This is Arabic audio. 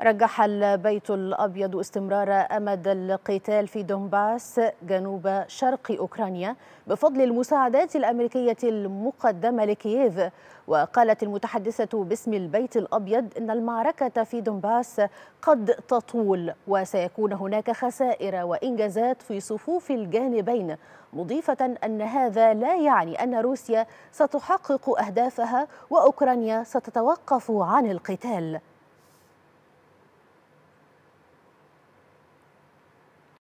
رجح البيت الأبيض استمرار أمد القتال في دونباس جنوب شرق أوكرانيا بفضل المساعدات الأمريكية المقدمة لكييف وقالت المتحدثة باسم البيت الأبيض أن المعركة في دونباس قد تطول وسيكون هناك خسائر وإنجازات في صفوف الجانبين مضيفة أن هذا لا يعني أن روسيا ستحقق أهدافها وأوكرانيا ستتوقف عن القتال